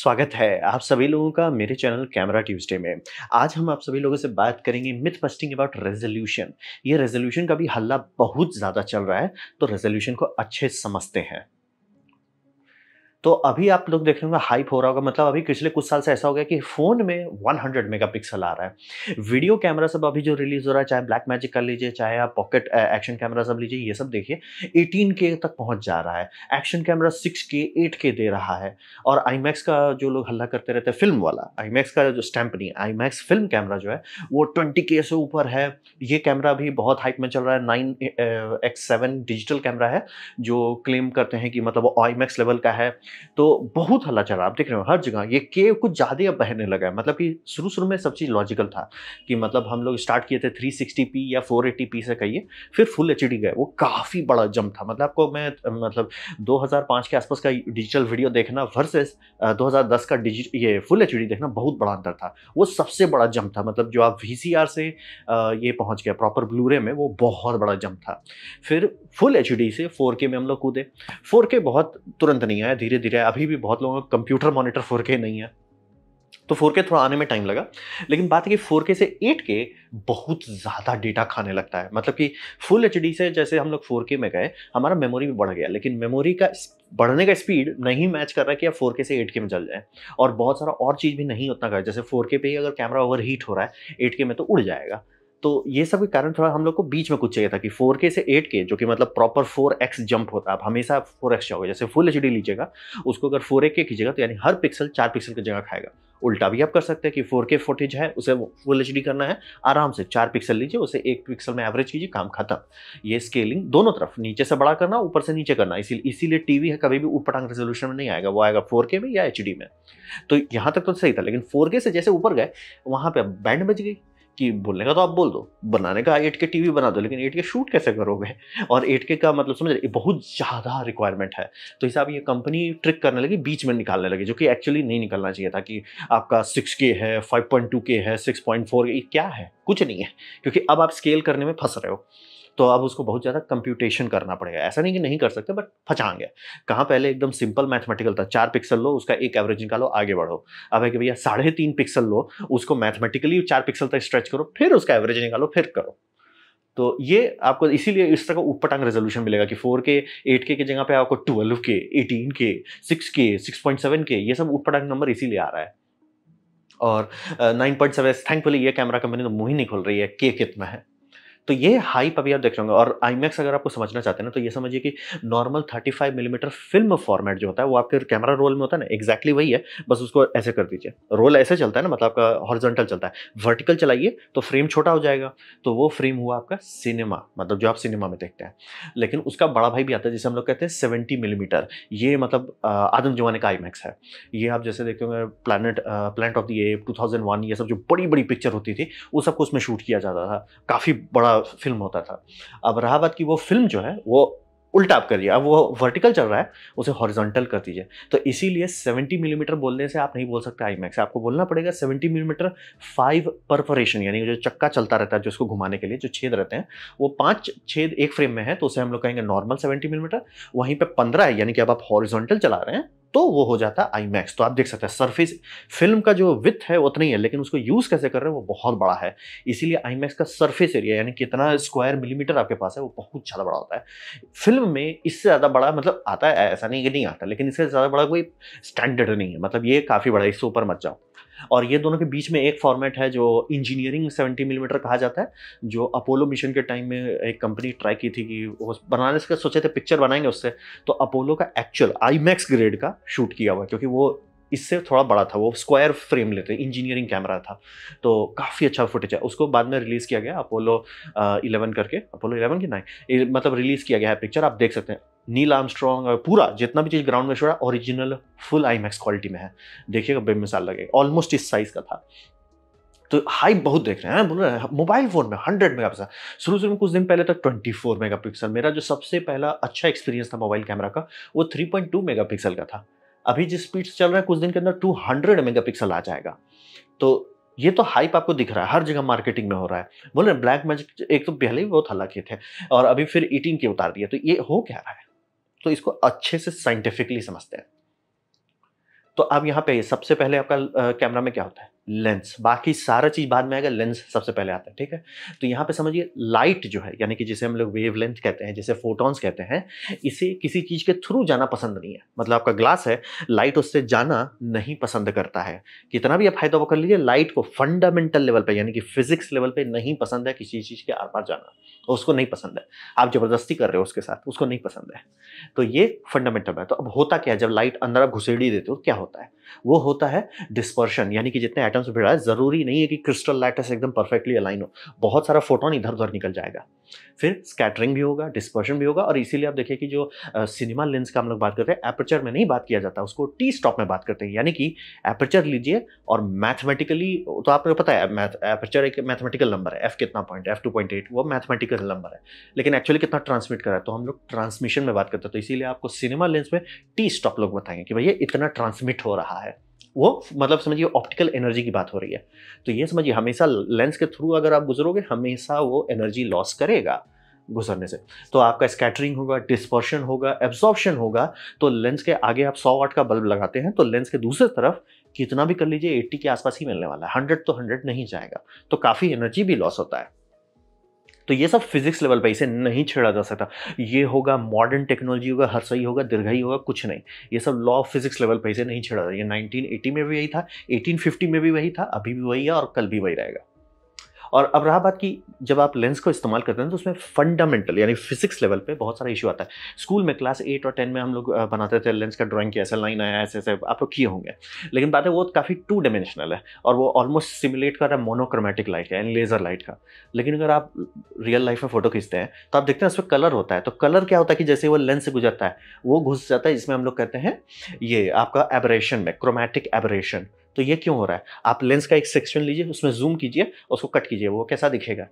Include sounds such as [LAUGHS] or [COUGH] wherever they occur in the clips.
स्वागत है आप सभी लोगों का मेरे चैनल कैमरा ट्यूसडे में आज हम आप सभी लोगों से बात करेंगे मिथ बस्टिंग अबाउट रेजोल्यूशन ये रेजोल्यूशन का भी हल्ला बहुत ज़्यादा चल रहा है तो रेजोल्यूशन को अच्छे समझते हैं तो अभी आप लोग देख रहे होंगे हाइप हो रहा होगा मतलब अभी पिछले कुछ साल से ऐसा हो गया कि फ़ोन में 100 मेगापिक्सल आ रहा है वीडियो कैमरा सब अभी जो रिलीज़ हो रहा है चाहे ब्लैक मैजिक कर लीजिए चाहे आप पॉकेट एक्शन कैमरा सब लीजिए ये सब देखिए 18 के तक पहुंच जा रहा है एक्शन कैमरा 6 के 8 के दे रहा है और आई का जो लोग हल्ला करते रहते हैं फिल्म वाला आई का जो स्टैम्प नहीं आई फिल्म कैमरा जो है वो ट्वेंटी के से ऊपर है ये कैमरा भी बहुत हाइप में चल रहा है nine X seven digital camera है जो क्लेम करते हैं कि मतलब वो आई लेवल का है तो बहुत हल्ला चल रहा आप देख रहे हो हर जगह ये केव कुछ ज़्यादा अब बहने लगा है मतलब कि शुरू शुरू में सब चीज़ लॉजिकल था कि मतलब हम लोग स्टार्ट किए थे 360p या 480p से कहिए फिर फुल एच गए वो काफ़ी बड़ा जम था मतलब आपको मैं मतलब 2005 के आसपास का डिजिटल वीडियो देखना वर्सेस 2010 का डिजिट ये फुल एच देखना बहुत बड़ा अंतर था वो सबसे बड़ा जम था मतलब जो आप वी से ये पहुँच गया प्रॉपर ब्लूरे में वो बहुत बड़ा जम था फिर फुल एच से फोर में हम लोग कूदे फोर बहुत तुरंत नहीं आया धीरे धीरे अभी भी बहुत लोगों का कंप्यूटर मॉनिटर फोर नहीं है तो फोर थोड़ा आने में टाइम लगा लेकिन बात है कि फोर से एट बहुत ज़्यादा डेटा खाने लगता है मतलब कि फुल एच से जैसे हम लोग फोर में गए हमारा मेमोरी भी बढ़ गया लेकिन मेमोरी का बढ़ने का स्पीड नहीं मैच कर रहा कि आप फोर से एट में चल जाए और बहुत सारा और चीज़ भी नहीं उतना कर जैसे फोर पे ही अगर कैमरा ओवर हीट हो रहा है एट में तो उड़ जाएगा तो ये सब के कारण थोड़ा हम लोग को बीच में कुछ चाहिए था कि 4K से 8K जो कि मतलब प्रॉपर 4x जंप होता है आप हमेशा 4x जाओगे जैसे फुल एच लीजिएगा उसको अगर 4K कीजिएगा तो यानी हर पिक्सल चार पिक्सल की जगह खाएगा उल्टा भी आप कर सकते हैं कि 4K फुटेज है उसे फुल एच करना है आराम से चार पिक्सल लीजिए उसे एक पिक्सल में एवरेज कीजिए काम खत्म ये स्केलिंग दोनों तरफ नीचे से बड़ा करना ऊपर से नीचे करना इसीलिए इसीलिए टीवी है कभी भी ऊपटांग रेजोल्यूशन में नहीं आएगा वो आएगा फोर में या एच में तो यहाँ तक तो सही था लेकिन फोर से जैसे ऊपर गए वहाँ पर बैंड बच गई कि बोलने का तो आप बोल दो बनाने का एट के टीवी बना दो लेकिन एट के शूट कैसे करोगे और एट के का मतलब समझ रहे बहुत ज़्यादा रिक्वायरमेंट है तो हिसाब ये कंपनी ट्रिक करने लगी बीच में निकालने लगी जो कि एक्चुअली नहीं निकलना चाहिए था कि आपका सिक्स के है फाइव पॉइंट टू के है सिक्स पॉइंट फोर के क्या है कुछ नहीं है क्योंकि अब आप स्केल करने में फंस रहे हो तो अब उसको बहुत ज़्यादा कंप्यूटेशन करना पड़ेगा ऐसा नहीं कि नहीं कर सकते बट फचांग गया कहाँ पहले एकदम सिंपल मैथमेटिकल था चार पिक्सल लो उसका एक एवरेज निकालो आगे बढ़ो अब है कि भैया साढ़े तीन पिक्सल लो उसको मैथमेटिकली चार पिक्सल तक स्ट्रेच करो फिर उसका एवरेज निकालो फिर करो तो ये आपको इसीलिए इस तरह का ऊपटांग रेजोल्यूशन मिलेगा कि फोर के एट के जगह पे आपको ट्वेल्व के एटीन के सिक्स के सिक्स पॉइंट सेवन के ये सब ऊटपटांग नंबर इसीलिए आ रहा है और नाइन पॉइंट सेवन थैंकफुली ये कैमरा कंपनी तो मुँह ही नहीं खोल रही है के कितना है तो ये हाइप अभी आप देख रहे होंगे और आई अगर आपको समझना चाहते हैं ना तो ये समझिए कि नॉर्मल 35 मिलीमीटर फिल्म फॉर्मेट जो होता है वो आपके कैमरा रोल में होता है ना एक्जैक्टली वही है बस उसको ऐसे कर दीजिए रोल ऐसे चलता है ना मतलब आपका हॉर्जेंटल चलता है वर्टिकल चलाइए तो फ्रेम छोटा हो जाएगा तो वो फ्रेम हुआ आपका सिनेमा मतलब जो आप सिनेमा में देखते हैं लेकिन उसका बड़ा भाई भी आता है जिसे हम लोग कहते हैं सेवेंटी मिलीमीटर ये मतलब आदम जमाने का आई है ये आप जैसे देखते होंगे planet planet of the A two ये सब जो बड़ी बड़ी पिक्चर होती थी वो सबको उसमें शूट किया जाता था काफ़ी बड़ा फिल्म होता था अब रहा बात की वो फिल्म जो है वो उल्टा आप करिए अब वो वर्टिकल चल रहा है उसे हॉरिजॉन्टल कर दीजिए तो इसीलिए 70 मिलीमीटर mm बोलने से आप नहीं बोल सकते आई मैक्स आपको बोलना पड़ेगा 70 मिलीमीटर फाइव परफोरेशन यानी जो चक्का चलता रहता है जिसको घुमाने के लिए जो छेद रहते हैं वो पांच छेद एक फ्रेम में है तो उसे हम लोग कहेंगे नॉर्मल सेवेंटी मिलीमीटर वहीं पर पंद्रह है यानी कि अब आप हॉरिजोंटल चला रहे हैं तो वो हो जाता है आई तो आप देख सकते हैं सरफेस फिल्म का जो विथ है उतना ही है लेकिन उसको यूज़ कैसे कर रहे हैं वो बहुत बड़ा है इसीलिए आई का सरफेस एरिया यानी कितना स्क्वायर मिलीमीटर आपके पास है वो बहुत ज़्यादा बड़ा होता है फिल्म में इससे ज़्यादा बड़ा मतलब आता है ऐसा नहीं कि नहीं आता लेकिन इससे ज़्यादा बड़ा कोई स्टैंडर्ड नहीं है मतलब ये काफ़ी बड़ा है इससे ऊपर मत जाऊँ और ये दोनों के बीच में एक फॉर्मेट है जो इंजीनियरिंग 70 मिलीमीटर mm कहा जाता है जो अपोलो मिशन के टाइम में एक कंपनी ट्राई की थी कि वो बनाने से सोचे थे पिक्चर बनाएंगे उससे तो अपोलो का एक्चुअल आई ग्रेड का शूट किया हुआ क्योंकि वो इससे थोड़ा बड़ा था वो स्क्वायर फ्रेम लेते इंजीनियरिंग कैमरा था तो काफ़ी अच्छा फुटेज है उसको बाद में रिलीज़ किया गया अपोलो इलेवन करके अपोलो इलेवन की नाइन मतलब रिलीज़ किया गया है पिक्चर आप देख सकते हैं नील आर्मस्ट्रॉन्ग और पूरा जितना भी चीज़ ग्राउंड में छोड़ा ओरिजिनल फुल आई क्वालिटी में है देखिएगा बेमिसाल लगेगा ऑलमोस्ट इस साइज़ का था तो हाई बहुत देख रहे हैं बोल रहे हैं मोबाइल फ़ोन में 100 मेगापिक्सल शुरू शुरू में कुछ दिन पहले तक तो 24 मेगापिक्सल मेरा जो सबसे पहला अच्छा एक्सपीरियंस था मोबाइल कैमरा का वो 3.2 मेगापिक्सल का था अभी जिस स्पीड से चल रहा है कुछ दिन के अंदर 200 मेगा आ जाएगा तो ये तो हाइप आपको दिख रहा है हर जगह मार्केटिंग में हो रहा है बोल रहे ब्लैक मैजिक एक तो पहले ही बहुत हलाकी थे और अभी फिर ईटिंग के उतार दिया तो ये हो क्या रहा है तो इसको अच्छे से साइंटिफिकली समझते हैं तो अब यहाँ पे सबसे पहले आपका कैमरा में क्या होता है लेंस बाकी सारा चीज़ बाद में आएगा लेंस सबसे पहले आता है ठीक है तो यहाँ पे समझिए लाइट जो है यानी कि जिसे हम लोग वेव लेंथ कहते हैं जिसे फोटोन्स कहते हैं इसे किसी चीज़ के थ्रू जाना पसंद नहीं है मतलब आपका ग्लास है लाइट उससे जाना नहीं पसंद करता है कितना भी आप फायदा वो कर लीजिए लाइट को फंडामेंटल लेवल पर यानी कि फिजिक्स लेवल पर नहीं पसंद है किसी चीज़ के आर पार जाना और उसको नहीं पसंद है आप जबरदस्ती कर रहे हो उसके साथ उसको नहीं पसंद है तो ये फंडामेंटल है तो अब होता क्या है जब लाइट अंदर आप घुसेड़ी देते हो क्या होता है वो होता है डिस्पर्शन यानी कि जितने एटम्स भिड़ा है ज़रूरी नहीं है कि क्रिस्टल लाइट एकदम परफेक्टली अलाइन हो बहुत सारा फोटोन इधर उधर निकल जाएगा फिर स्कैटरिंग भी होगा डिस्पर्शन भी होगा और इसीलिए आप देखिए कि जो सिनेमा लेंस का हम लोग बात करते हैं एपर्चर में नहीं बात किया जाता उसको टी स्टॉप में बात करते हैं यानी कि एपर्चर लीजिए और मैथमेटिकली तो आपको पता है एपर्चर एक मैथमेटिकल नंबर है एफ कितना point F two point eight वो मैथमेटिकल नंबर है लेकिन एक्चुअली कितना ट्रांसमिट करा है तो हम लोग ट्रांसमिशन में बात करते हैं तो इसीलिए आपको सिनेमा लेंस में टी स्टॉप लोग बताएंगे कि भैया इतना ट्रांसमिट हो रहा है वो मतलब समझिए ऑप्टिकल एनर्जी की बात हो रही है तो ये समझिए हमेशा लेंस के थ्रू अगर आप गुजरोगे हमेशा वो एनर्जी लॉस करेगा गुजरने से तो आपका स्कैटरिंग होगा डिस्पर्शन होगा एब्जॉर्प्शन होगा तो लेंस के आगे आप 100 वाट का बल्ब लगाते हैं तो लेंस के दूसरे तरफ कितना भी कर लीजिए 80 के आसपास ही मिलने वाला है 100 तो 100 नहीं जाएगा तो काफ़ी एनर्जी भी लॉस होता है तो ये सब फिजिक्स लेवल पर इसे नहीं छेड़ा जा सकता ये होगा मॉडर्न टेक्नोलॉजी होगा हर सही होगा दीर्घ ही होगा कुछ नहीं ये सब लॉ ऑफ फिजिक्स लेवल पर इसे नहीं छेड़ा जा ये नाइनटीन में भी यही था एटीन में भी वही था अभी भी वही है और कल भी वही रहेगा और अब रहा बात की जब आप लेंस को इस्तेमाल करते हैं तो उसमें फंडामेंटल यानी फिजिक्स लेवल पे बहुत सारा इशू आता है स्कूल में क्लास एट और टेन में हम लोग बनाते थे लेंस का ड्राइंग की ऐसा लाइन आया ऐसे ऐसे आप लोग किए होंगे लेकिन बात है वो काफ़ी टू डायमेंशनल है और वो ऑलमोस्ट सिमुलेट कर रहा है मोनोक्रोमेटिक लाइट का यानी लेज़र लाइट का लेकिन अगर आप रियल लाइफ में फोटो खींचते हैं तो आप देखते हैं उसमें कलर होता है तो कलर क्या होता है कि जैसे वो लेंस से गुजरता है वो घुस जाता है जिसमें हम लोग कहते हैं ये आपका एबरेशन में क्रोमैटिक एबरेशन तो ये क्यों हो रहा है आप लेंस का एक सेक्शन लीजिए उसमें जूम कीजिए उसको कट कीजिए वो कैसा दिखेगा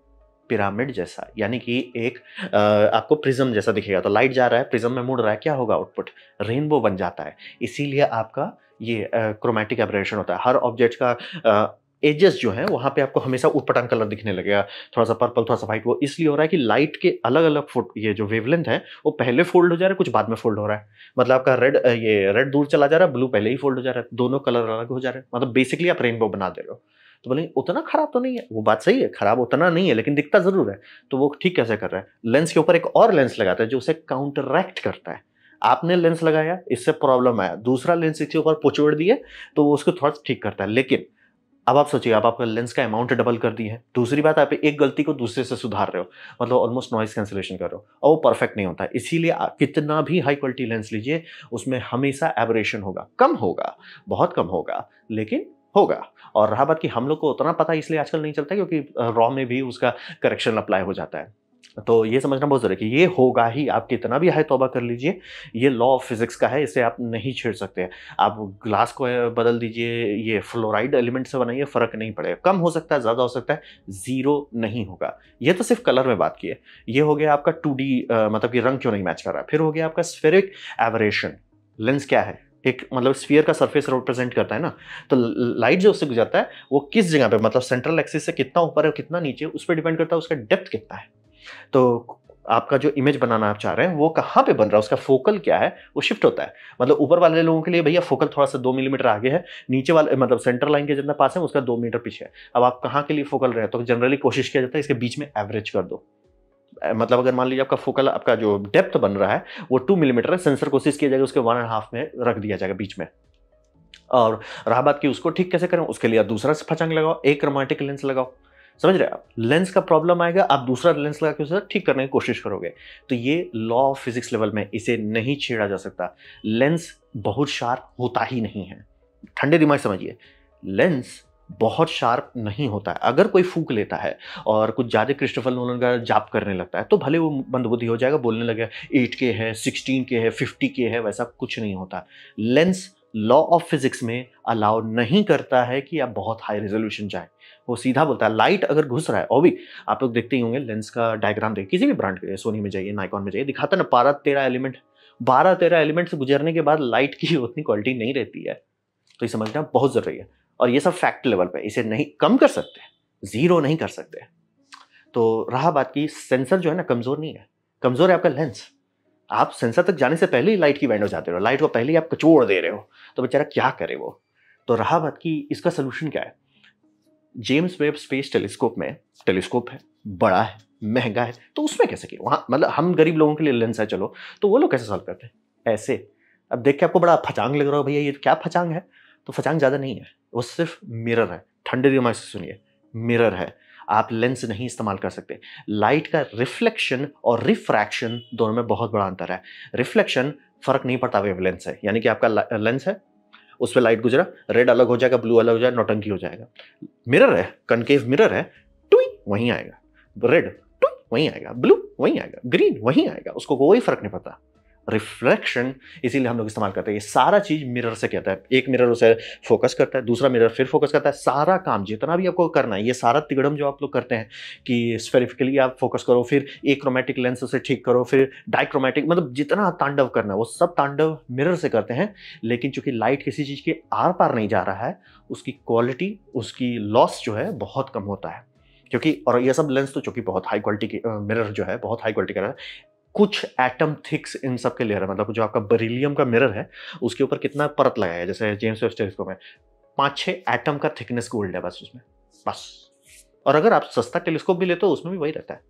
पिरामिड जैसा यानी कि एक आ, आपको प्रिज्म जैसा दिखेगा तो लाइट जा रहा है प्रिज्म में मुड़ रहा है क्या होगा आउटपुट रेनबो बन जाता है इसीलिए आपका ये क्रोमेटिक एब्रेशन होता है हर ऑब्जेक्ट का एजेस जो है वहाँ पे आपको हमेशा उटपटांग कलर दिखने लगेगा थोड़ा सा पर्पल थोड़ा सा वाइट वो इसलिए हो रहा है कि लाइट के अलग अलग ये जो वेवलेंथ है वो पहले फोल्ड हो जा रहा है कुछ बाद में फोल्ड हो रहा है मतलब आपका रेड ये रेड दूर चला जा रहा है ब्लू पहले ही फोल्ड हो जा रहा है दोनों कलर अलग हो जा रहे हैं मतलब बेसिकली आप रेनबो बना दे रहे हो तो बोले उतना खराब तो नहीं है वो बात सही है खराब उतना नहीं है लेकिन दिखता जरूर है तो वो ठीक कैसे कर रहा है लेंस के ऊपर एक और लेंस लगाता है जो उसे काउंटरैक्ट करता है आपने लेंस लगाया इससे प्रॉब्लम आया दूसरा लेंस इसके ऊपर पुचोड़ दिए तो वो उसको थोड़ा ठीक करता है लेकिन अब आप सोचिए आप आपका लेंस का अमाउंट डबल कर दी है दूसरी बात आप एक गलती को दूसरे से सुधार रहे हो मतलब ऑलमोस्ट नॉइस कैंसिलेशन कर रहे हो और वो परफेक्ट नहीं होता इसीलिए कितना भी हाई क्वालिटी लेंस लीजिए उसमें हमेशा एबरेशन होगा कम होगा बहुत कम होगा लेकिन होगा और रहा बात कि हम लोग को उतना पता इसलिए आजकल नहीं चलता क्योंकि रॉ में भी उसका करेक्शन अप्लाई हो जाता है तो ये समझना बहुत ज़रूरी है कि ये होगा ही आप कितना भी हाई तोबा कर लीजिए ये लॉ ऑफ फिज़िक्स का है इसे आप नहीं छेड़ सकते आप ग्लास को बदल दीजिए ये फ्लोराइड एलिमेंट से बनाइए फ़र्क नहीं पड़ेगा कम हो सकता है ज़्यादा हो सकता है ज़ीरो नहीं होगा ये तो सिर्फ कलर में बात की है ये हो गया आपका टू मतलब कि रंग क्यों नहीं मैच कर रहा फिर हो गया आपका स्फेरिक एवरेशन लेंस क्या है एक मतलब स्फीयर का सरफेस रिप्रेजेंट करता है ना तो लाइट जो उससे गुजरता है वो किस जगह पे मतलब सेंट्रल एक्सिस से कितना ऊपर है और कितना नीचे उस पर डिपेंड करता है उसका डेप्थ कितना है तो आपका जो इमेज बनाना आप चाह रहे हैं वो कहाँ पे बन रहा है उसका फोकल क्या है वो शिफ्ट होता है मतलब ऊपर वाले लोगों के लिए भैया फोकल थोड़ा सा दो मिलीमीटर आगे है नीचे वाले मतलब सेंटर लाइन के जितना पास है उसका दो मीटर पीछे है अब आप कहाँ के लिए फोकल रहे तो जनरली कोशिश किया जाता है इसके बीच में एवरेज कर दो मतलब अगर मान लीजिए आपका फोकल आपका जो डेप्थ बन रहा है वो टू मिलीमीटर है सेंसर कोशिश किया जाएगा उसके वन एंड हाफ में रख दिया जाएगा बीच में और रहा बात की उसको ठीक कैसे करें उसके लिए दूसरा फचंग लगाओ एक क्रोमेटिक लेंस लगाओ समझ रहे आप लेंस का प्रॉब्लम आएगा आप दूसरा लेंस लगा के उसे ठीक करने की कोशिश करोगे तो ये लॉ ऑफ फिजिक्स लेवल में इसे नहीं छेड़ा जा सकता लेंस बहुत शार्प होता ही नहीं है ठंडे दिमाग समझिए लेंस बहुत शार्प नहीं होता है अगर कोई फूक लेता है और कुछ ज़्यादा क्रिस्टोफल नोलन का जाप करने लगता है तो भले वो मंदबुद्धि हो जाएगा बोलने लगेगा एट के है सिक्सटीन के है फिफ्टी के है वैसा कुछ नहीं होता लेंस लॉ ऑफ फिजिक्स में अलाउ नहीं करता है कि आप बहुत हाई रेजोल्यूशन जाएँ वो सीधा बोलता है लाइट अगर घुस रहा है और भी आप लोग देखते ही होंगे लेंस का डायग्राम देखिए किसी भी ब्रांड के सोनी में जाइए नाइकॉन में जाइए दिखाता ना बारह तेरह एलिमेंट बारह तेरह एलिमेंट से गुजरने के बाद लाइट की [LAUGHS] उतनी क्वालिटी नहीं रहती है तो ये समझना बहुत ज़रूरी है और ये सब फैक्ट लेवल पर इसे नहीं कम कर सकते ज़ीरो नहीं कर सकते तो रहा बात की सेंसर जो है ना कमज़ोर नहीं है कमज़ोर है आपका लेंस आप सेंसर तक जाने से पहले ही लाइट की हो जाते हो लाइट को पहले ही आप कचोड़ दे रहे हो तो बेचारा क्या करे वो तो रहा बात की इसका सोल्यूशन क्या है जेम्स वेब स्पेस टेलीस्कोप में टेलीस्कोप है बड़ा है महंगा है तो उसमें कैसे किया वहाँ मतलब हम गरीब लोगों के लिए लेंस है चलो तो वो लोग कैसे सॉल्व करते हैं ऐसे अब देख के आपको बड़ा फचांग लग रहा हो भैया ये क्या फचांग है तो फचांग ज़्यादा नहीं है वो सिर्फ मिरर है ठंडे दिमाग से सुनिए मिरर है आप लेंस नहीं इस्तेमाल कर सकते लाइट का रिफ्लेक्शन और रिफ्रैक्शन दोनों में बहुत बड़ा अंतर है रिफ्लेक्शन फ़र्क नहीं पड़ता वेव लेंस है यानी कि आपका लेंस है उस पर लाइट गुजरा रेड अलग हो जाएगा ब्लू अलग हो जाएगा नौटंकी हो जाएगा मिरर है कनकेव मिरर है टुई वहीं आएगा रेड टुई वहीं आएगा ब्लू वहीं आएगा ग्रीन वहीं आएगा उसको कोई फर्क नहीं पड़ता रिफ्लेक्शन इसीलिए हम लोग इस्तेमाल करते हैं ये सारा चीज़ मिरर से कहता है एक मिरर उसे फोकस करता है दूसरा मिरर फिर फोकस करता है सारा काम जितना भी आपको करना है ये सारा तिगड़म जो आप लोग करते हैं कि स्पेरिफिकली आप फोकस करो फिर एक क्रोमेटिक लेंस उसे ठीक करो फिर डाइक्रोमेटिक मतलब जितना तांडव करना है वो सब तांडव मिरर से करते हैं लेकिन चूंकि लाइट किसी चीज़ के आर पार नहीं जा रहा है उसकी क्वालिटी उसकी लॉस जो है बहुत कम होता है क्योंकि और ये सब लेंस तो चूंकि बहुत हाई क्वालिटी के मिरर जो है बहुत हाई क्वालिटी का है कुछ एटम थिक्स इन सब के लेयर है मतलब जो आपका बरीलियम का मिरर है उसके ऊपर कितना परत लगाया है जैसे जेम्स वेब टेलीस्कोप में पाँच छः एटम का थिकनेस गोल्ड है बस उसमें बस और अगर आप सस्ता टेलीस्कोप भी लेते हो उसमें भी वही रहता है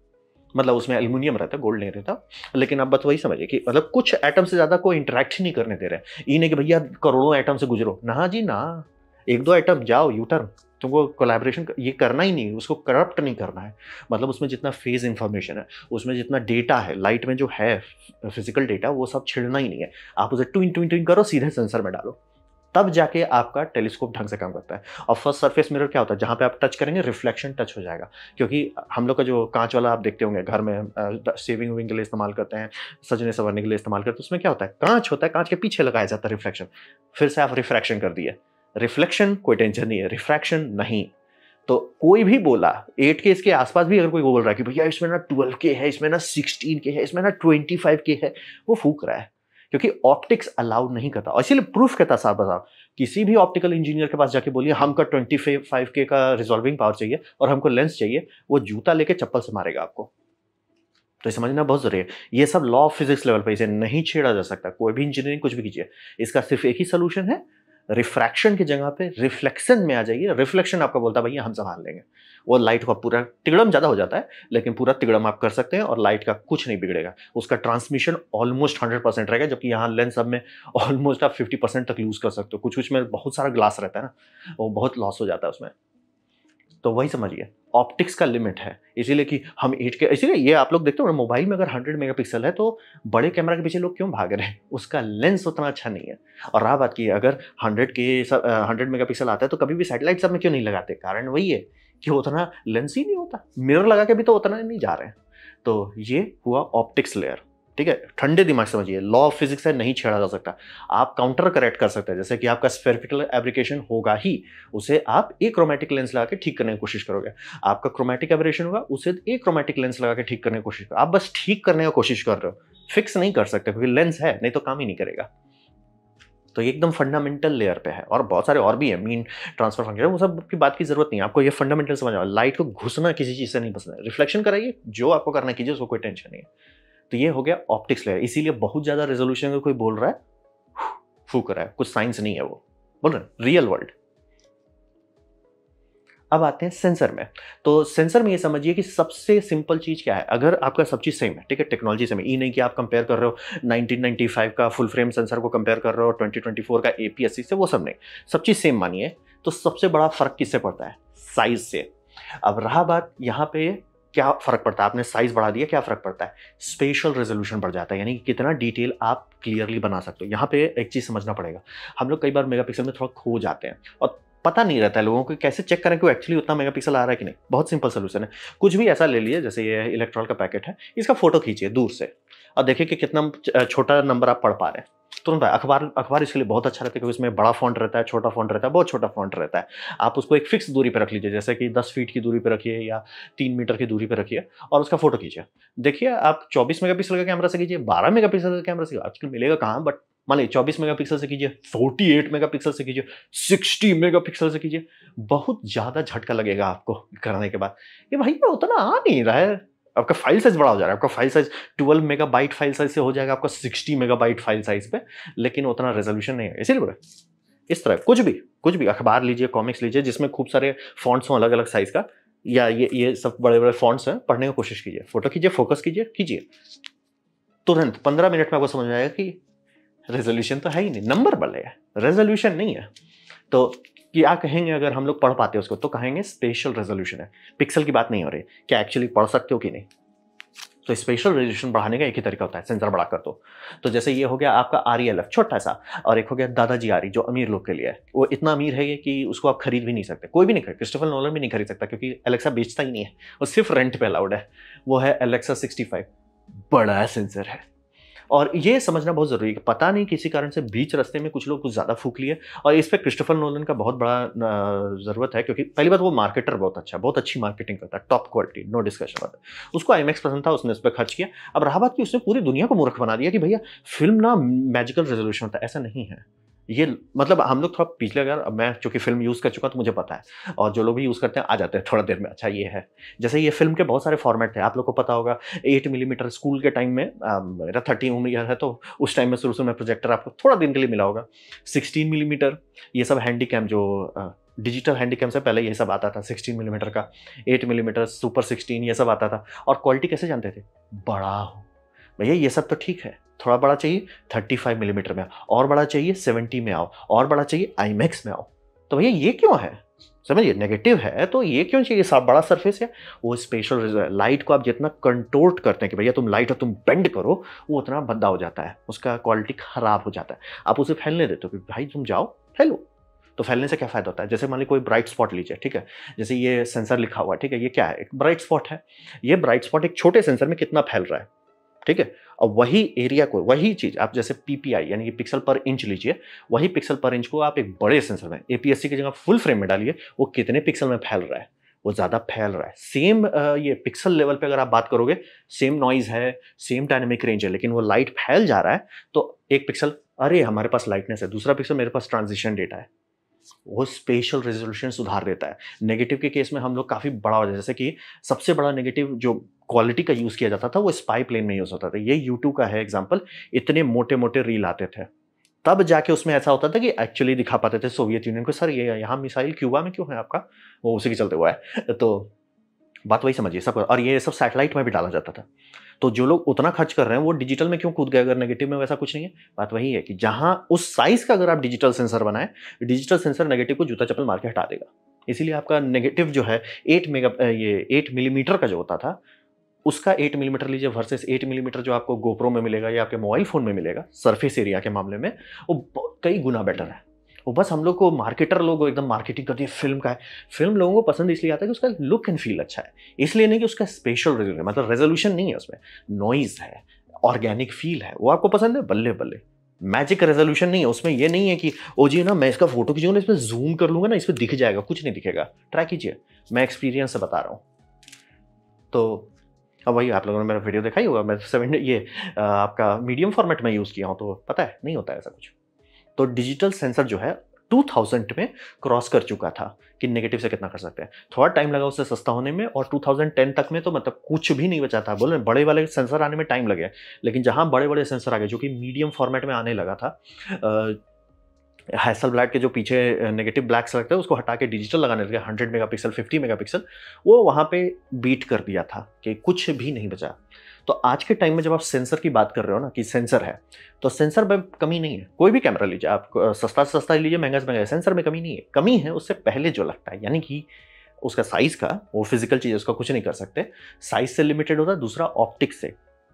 मतलब उसमें एल्यूमिनियम रहता है गोल्ड नहीं रहता लेकिन आप बस वही समझिए कि मतलब कुछ एटम से ज़्यादा कोई इंटरेक्ट ही नहीं करने दे रहे ये नहीं कि भैया करोड़ों एटम से गुजरो ना जी ना एक दो एटम जाओ यू टर्न तुमको कोलैबोरेशन ये करना ही नहीं उसको करप्ट नहीं करना है मतलब उसमें जितना फेज इन्फॉर्मेशन है उसमें जितना डेटा है लाइट में जो है फिजिकल डेटा वो सब छिड़ना ही नहीं है आप उसे ट्विन ट्विन ट्विन करो सीधे सेंसर में डालो तब जाके आपका टेलीस्कोप ढंग से काम करता है और फर्स्ट सरफेस मिरर क्या होता है जहाँ पे आप टच करेंगे रिफ्लेक्शन टच हो जाएगा क्योंकि हम लोग का जो कांच वाला आप देखते होंगे घर में सेविंग विविंग के लिए इस्तेमाल करते हैं सजने संवरने के लिए इस्तेमाल करते हैं तो उसमें क्या होता है कांच होता है कांच के पीछे लगाया जाता है रिफ्लेक्शन फिर से आप रिफ्रैक्शन कर दिए रिफ्लेक्शन कोई टेंशन नहीं है रिफ्रैक्शन नहीं तो कोई भी बोला एट के इसके आसपास भी अगर कोई बोल रहा है कि भैया इसमें ना ट्वेल्व के है इसमें ना सिक्सटीन के है इसमें ना ट्वेंटी फाइव के है वो फूक रहा है क्योंकि ऑप्टिक्स अलाउड नहीं करता और इसीलिए प्रूफ कहता साहब बताओ किसी भी ऑप्टिकल इंजीनियर के पास जाके बोलिए हमको ट्वेंटी फाइव के का रिजॉल्विंग पावर चाहिए और हमको लेंस चाहिए वो जूता लेके चप्पल से मारेगा आपको तो समझना बहुत जरूरी है ये सब लॉ ऑफ फिजिक्स लेवल पर इसे नहीं छेड़ा जा सकता कोई भी इंजीनियरिंग कुछ भी कीजिए इसका सिर्फ एक ही सोल्यूशन है रिफ्रैक्शन की जगह पे रिफ्लेक्शन में आ जाइए रिफ्लेक्शन आपका बोलता है भैया हम संभाल लेंगे वो लाइट का पूरा तिगड़म ज़्यादा हो जाता है लेकिन पूरा तिगड़म आप कर सकते हैं और लाइट का कुछ नहीं बिगड़ेगा उसका ट्रांसमिशन ऑलमोस्ट हंड्रेड परसेंट रहेगा जबकि यहाँ लेंस सब में ऑलमोस्ट आप फिफ्टी परसेंट तक यूज़ कर सकते हो कुछ कुछ में बहुत सारा ग्लास रहता है ना वो बहुत लॉस हो जाता है उसमें तो वही समझिए ऑप्टिक्स का लिमिट है इसीलिए कि हम एट के इसीलिए ये आप लोग देखते हो मोबाइल में अगर 100 मेगापिक्सल है तो बड़े कैमरा के पीछे लोग क्यों भाग रहे हैं उसका लेंस उतना अच्छा नहीं है और रहा बात की अगर 100 के सब हंड्रेड मेगा पिक्सल आता है तो कभी भी सैटेलाइट सब में क्यों नहीं लगाते कारण वही है कि उतना लेंस ही नहीं होता मिरर लगा के भी तो उतना नहीं जा रहे हैं तो ये हुआ ऑप्टिक्स लेयर ठीक है ठंडे दिमाग समझिए लॉ ऑफ फिजिक्स है नहीं छेड़ा जा सकता आप काउंटर करेक्ट कर सकते हैं जैसे कि आपका स्पेरिफिकल एब्रिकेशन होगा ही उसे आप एक क्रोमेटिक लेंस लगा के ठीक करने की कोशिश करोगे आपका क्रोमेटिक एब्रिकेशन होगा उसे एक क्रोमेटिक लेंस लगा के ठीक करने की कोशिश करो आप बस ठीक करने की कोशिश कर रहे हो फिक्स नहीं कर सकते क्योंकि लेंस है नहीं तो काम ही नहीं करेगा तो ये एकदम फंडामेंटल लेयर पे है और बहुत सारे और भी है मीन ट्रांसफर फंक्शन वो सब की बात की जरूरत नहीं है आपको ये फंडामेंटल समझ लाइट को घुसना किसी चीज़ से नहीं पसंद है रिफ्लेक्शन कराइए जो आपको करना कीजिए उसको कोई टेंशन नहीं है तो ये हो गया ऑप्टिक्स लेयर इसीलिए बहुत ज़्यादा रेजोल्यूशन का कोई बोल रहा है फू कर रहा है कुछ साइंस नहीं है वो बोल रहे रियल वर्ल्ड अब आते हैं सेंसर में तो सेंसर में ये समझिए कि सबसे सिंपल चीज़ क्या है अगर आपका सब चीज़ सेम है ठीक है टेक्नोलॉजी सेम है ये e नहीं कि आप कंपेयर कर रहे हो 1995 का फुल फ्रेम सेंसर को कंपेयर कर रहे हो 2024 का एपीएससी से वो सब नहीं सब चीज़ सेम मानिए तो सबसे बड़ा फर्क किससे पड़ता है साइज से अब रहा बात यहाँ पे क्या फ़र्क पड़ता है आपने साइज़ बढ़ा दिया क्या फ़र्क पड़ता है स्पेशल रेजोल्यूशन बढ़ जाता है यानी कि कितना डिटेल आप क्लियरली बना सकते हो यहाँ पे एक चीज़ समझना पड़ेगा हम लोग कई बार मेगापिक्सल में थोड़ा खो जाते हैं और पता नहीं रहता है लोगों को कैसे चेक करें कि वो एक्चुअली उतना मेगापिक्सल आ रहा है कि नहीं बहुत सिंपल सोल्यूशन है कुछ भी ऐसा ले लिए जैसे ये इलेक्ट्रॉल का पैकेट है इसका फोटो खींचिए दूर से और देखिए कि कितना छोटा नंबर आप पढ़ पा रहे हैं तुरंत अखबार अखबार इसके लिए बहुत अच्छा रहता है क्योंकि उसमें बड़ा फॉन्ट रहता है छोटा फॉन्ट रहता है बहुत छोटा फॉन्ट रहता है आप उसको एक फिक्स दूरी पर रख लीजिए जैसे कि दस फीट की दूरी पर रखिए या तीन मीटर की दूरी पर रखिए और उसका फोटो खींचे देखिए आप चौबीस मेगा का कैमरा से कीजिए बारह मेगा का कैमरा से आजकल मिलेगा कहाँ बट मान लीजिए चौबीस मेगापिक्सल से कीजिए फोर्टी एट मेगापिक्सल से कीजिए सिक्सटी मेगापिक्सल से कीजिए बहुत ज़्यादा झटका लगेगा आपको करने के बाद ये भाई उतना आ नहीं रहा है आपका फाइल साइज बड़ा हो जा रहा है आपका file size 12 megabyte file size से हो जाएगा आपका 60 मेगाबाइट फाइल साइज पे लेकिन उतना रेजोल्यूशन नहीं है इसीलिए इस तरह कुछ भी कुछ भी अखबार लीजिए कॉमिक्स लीजिए जिसमें खूब सारे फॉन्ट्स हों अलग अलग साइज का या ये ये सब बड़े बड़े फॉन्ट्स हैं पढ़ने की कोशिश कीजिए फोटो कीजिए फोकस कीजिए कीजिए तुरंत पंद्रह मिनट में आपको समझ आएगा कि रेजोल्यूशन तो है ही नहीं नंबर बल है रेजोल्यूशन नहीं है तो क्या कहेंगे अगर हम लोग पढ़ पाते हैं उसको तो कहेंगे स्पेशल रेजोल्यूशन है पिक्सल की बात नहीं हो रही क्या एक्चुअली पढ़ सकते हो कि नहीं तो स्पेशल रेजोल्यूशन बढ़ाने का एक ही तरीका होता है सेंसर बढ़ा कर दो तो।, तो जैसे ये हो गया आपका आर ई e छोटा सा और एक हो गया दादाजी आर जो अमीर लोग के लिए है वो इतना अमीर है कि उसको आप खरीद भी नहीं सकते कोई भी नहीं खरीद क्रिस्टोफर नॉलर भी नहीं खरीद सकता क्योंकि एलेक्सा बेचता ही नहीं है वो सिर्फ रेंट पे अलाउड है वो है एलेक्सा सिक्सटी बड़ा सेंसर है और ये समझना बहुत ज़रूरी है पता नहीं किसी कारण से बीच रस्ते में कुछ लोग कुछ ज़्यादा फूक लिए और इस पर क्रिस्टोफर नोलन का बहुत बड़ा ज़रूरत है क्योंकि पहली बात वो मार्केटर बहुत अच्छा बहुत अच्छी मार्केटिंग करता है टॉप क्वालिटी नो डिस्कशन बात उसको आई पसंद था उसने उस पर खर्च किया अब रहा बात की उसने पूरी दुनिया को मूर्ख बना दिया कि भैया फिल्म ना मैजिकल रेजोल्यूशन होता है ऐसा नहीं है ये मतलब हम लोग थोड़ा पिछले अगर मैं चूंकि फिल्म यूज़ कर चुका तो मुझे पता है और जो लोग भी यूज़ करते हैं आ जाते हैं थोड़ा देर में अच्छा ये है जैसे ये फिल्म के बहुत सारे फॉर्मेट थे आप लोग को पता होगा एट मिलीमीटर स्कूल के टाइम में मेरा थर्टी उम्र है तो उस टाइम में शुरू से मैं प्रोजेक्टर आपको थोड़ा दिन के लिए मिला होगा सिक्सटीन मिलीमीटर ये सब हैंडी कैम जो डिजिटल हैंडी से पहले ये सब आता था सिक्सटीन मिलीमीटर का एट मिलीमीटर सुपर सिक्सटीन ये सब आता था और क्वालिटी कैसे जानते थे बड़ा हो भैया ये सब तो ठीक है थोड़ा बड़ा चाहिए 35 मिलीमीटर mm में और बड़ा चाहिए 70 में आओ और बड़ा चाहिए आई में आओ तो भैया ये क्यों है समझिए नेगेटिव है तो ये क्यों चाहिए साफ बड़ा सरफेस है वो स्पेशल लाइट को आप जितना कंटोर्ट करते हैं कि भैया तुम लाइट हो तुम बेंड करो वो उतना भद्दा हो जाता है उसका क्वालिटी ख़राब हो जाता है आप उसे फैलने देते हो कि भाई तुम जाओ फैलो तो फैलने से क्या फ़ायदा होता है जैसे मान ली कोई ब्राइट स्पॉट लीजिए ठीक है जैसे ये सेंसर लिखा हुआ है ठीक है ये क्या है एक ब्राइट स्पॉट है ये ब्राइट स्पॉट एक छोटे सेंसर में कितना फैल रहा है ठीक है और वही एरिया को वही चीज आप जैसे पीपीआई यानी कि पिक्सल पर इंच लीजिए वही पिक्सल पर इंच को आप एक बड़े सेंसर में एपीएससी की जगह फुल फ्रेम में डालिए वो कितने पिक्सल में फैल रहा है वो ज़्यादा फैल रहा है सेम ये पिक्सल लेवल पे अगर आप बात करोगे सेम नॉइज़ है सेम डायनेमिक रेंज है लेकिन वो लाइट फैल जा रहा है तो एक पिक्सल अरे हमारे पास लाइटनेस है दूसरा पिक्सल मेरे पास ट्रांजिशन डेटा है वो स्पेशल रेजोल्यूशन सुधार देता है नेगेटिव के केस में हम लोग काफ़ी बड़ा हो जाए जैसे कि सबसे बड़ा नेगेटिव जो क्वालिटी का यूज़ किया जाता था वो स्पाई प्लेन में यूज़ होता था ये यूट्यूब का है एग्जाम्पल इतने मोटे मोटे रील आते थे तब जाके उसमें ऐसा होता था कि एक्चुअली दिखा पाते थे सोवियत यूनियन को सर ये यहाँ मिसाइल क्यूबा में क्यों है आपका वो उसी के चलते हुआ है तो बात वही समझिए सब और ये सब सैटेलाइट में भी डाला जाता था तो जो लोग उतना खर्च कर रहे हैं वो डिजिटल में क्यों कूद गए अगर नेगेटिव में वैसा कुछ नहीं है बात वही है कि जहाँ उस साइज का अगर आप डिजिटल सेंसर बनाए डिजिटल सेंसर नेगेटिव को जूता चप्पल मार के हटा देगा इसीलिए आपका नेगेटिव जो है एट मेगा ये एट मिलीमीटर का जो होता था उसका 8 मिलीमीटर mm लीजिए वर्सेस 8 मिलीमीटर mm जो आपको गोप्रो में मिलेगा या आपके मोबाइल फ़ोन में मिलेगा सरफेस एरिया के मामले में वो कई गुना बेटर है वो बस हम लोग को मार्केटर लोग एकदम मार्केटिंग करती है फिल्म का है फिल्म लोगों को पसंद इसलिए आता है कि उसका लुक एंड फील अच्छा है इसलिए नहीं कि उसका स्पेशल रेजोल्यूशन मतलब रेजोल्यूशन नहीं है उसमें नॉइज़ है ऑर्गेनिक फील है वो आपको पसंद है बल्ले बल्ले मैजिक रेजोल्यूशन नहीं है उसमें ये नहीं है कि ओ जी ना मैं इसका फोटो खींचूंगा ना इसमें जूम कर लूँगा ना इसमें दिख जाएगा कुछ नहीं दिखेगा ट्राई कीजिए मैं एक्सपीरियंस से बता रहा हूँ तो अब वही आप लोगों ने मेरा वीडियो देखा ही होगा मैं तो सेवन ये आपका मीडियम फॉर्मेट में यूज़ किया हूँ तो पता है नहीं होता है ऐसा कुछ तो डिजिटल सेंसर जो है 2000 में क्रॉस कर चुका था कि नेगेटिव से कितना कर सकते हैं थोड़ा टाइम लगा उससे सस्ता होने में और 2010 तक में तो मतलब कुछ भी नहीं बचा था बोले बड़े वाले सेंसर आने में टाइम लगे लेकिन जहाँ बड़े बड़े सेंसर आ गए जो कि मीडियम फॉर्मेट में आने लगा था हैसल ब्लैक के जो पीछे नेगेटिव ब्लैक लगते है उसको हटा के डिजिटल लगाने लगे hundred mega pixel fifty mega pixel वो वहाँ पर बीट कर दिया था कि कुछ भी नहीं बचा तो आज के टाइम में जब आप सेंसर की बात कर रहे हो ना कि सेंसर है तो सेंसर में कमी नहीं है कोई भी कैमरा लीजिए आप सस्ता से सस्ता लीजिए महंगा से महंगा सेंसर में कमी नहीं है कमी है उससे पहले जो लगता है यानी कि उसका साइज़ का वो फिजिकल चीज़ उसका कुछ नहीं कर सकते साइज़ से लिमिटेड होता है दूसरा ऑप्टिक्स से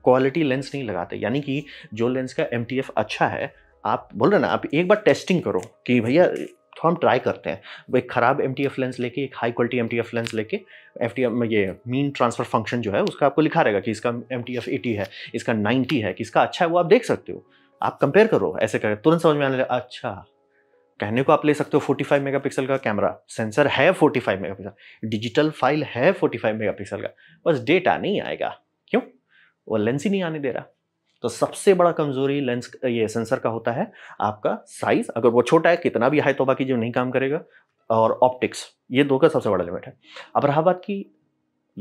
क्वालिटी लेंस नहीं लगाते यानी कि जो लेंस का एम अच्छा है आप बोल रहे ना आप एक बार टेस्टिंग करो कि भैया तो हम ट्राई करते हैं वो एक ख़राब एम टी एफ लेंस लेके एक high quality M T F lens लेके एफ टी एफ ये मीन ट्रांसफ़र फंक्शन जो है उसका आपको लिखा रहेगा कि इसका एम टी एफ एटी है इसका नाइन्टी है कि इसका अच्छा है वो आप देख सकते हो आप कंपेयर करो ऐसे करें तुरंत समझ में आने लगे अच्छा कहने को आप ले सकते हो 45 मेगापिक्सल का कैमरा सेंसर है 45 मेगापिक्सल डिजिटल फाइल है 45 मेगापिक्सल का बस डेटा नहीं आएगा क्यों वो लेंस ही नहीं आने दे रहा तो सबसे बड़ा कमजोरी लेंस ये सेंसर का होता है आपका साइज अगर वो छोटा है कितना भी हाई तो बाकी जो नहीं काम करेगा और ऑप्टिक्स ये दो का सबसे बड़ा लिमिट है अब रहा बात की